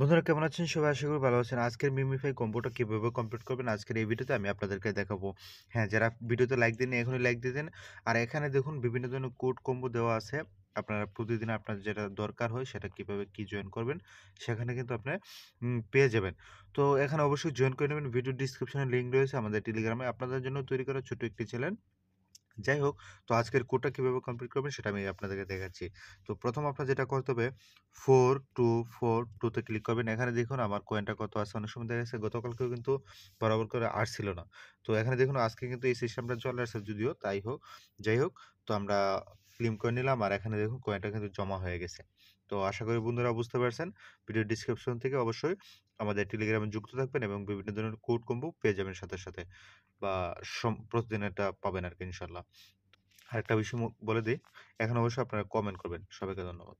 বন্ধুরা কেমন আছেন সবাই আশা করি ভালো আছেন আজকের মিমিফাই কম্বোটা কীভাবে কমপ্লিট করবেন আজকের এই ভিডিওতে আমি আপনাদেরকে দেখাবো হ্যাঁ যারা ভিডিওতে লাইক দেন এখনই লাইক দিয়ে দেন আর এখানে দেখুন বিভিন্ন ধরনের কোড কম্বো দেওয়া আছে আপনারা প্রতিদিন আপনার যেটা দরকার হয় সেটা কিভাবে কি জয়েন করবেন সেখানে কিন্তু আপনি পেয়ে যাবেন তো এখানে অবশ্যই জয়েন করে নেবেন ভিডিও ডিসক্রিপশনে লিঙ্ক রয়েছে আমাদের টেলিগ্রামে আপনাদের জন্য তৈরি করা ছোট একটি চ্যানেল যাই হোক তো আজকের কোডটা কীভাবে কমপ্লিট করবেন সেটা আমি আপনাদেরকে দেখাচ্ছি তো প্রথম আপনার যেটা করতে হবে ফোর টু ফোর টুতে ক্লিক করবেন এখানে দেখুন আমার কয়েনটা কত আছে অনেক সময় দেখা গেছে গতকালকেও কিন্তু বরাবর করে আসছিল না তো এখানে দেখুন আজকে কিন্তু এই সিস্টেমটা চলে আসছে যদিও তাই হোক যাই হোক তো আমরা ক্লিম করে নিলাম আর এখানে দেখুন কয়েনটা কিন্তু জমা হয়ে গেছে তো আশা করি বন্ধুরা বুঝতে পারছেন ভিডিও ডিসক্রিপশন থেকে অবশ্যই আমাদের টেলিগ্রামে যুক্ত থাকবেন এবং বিভিন্ন ধরনের কোড কম্বো পেয়ে যাবেন সাথে সাথে বা প্রতিদিন এটা পাবেন আর কি ইনশাল্লাহ আরেকটা বিষয় বলে দিই এখন অবশ্যই আপনারা কমেন্ট করবেন সবাইকে ধন্যবাদ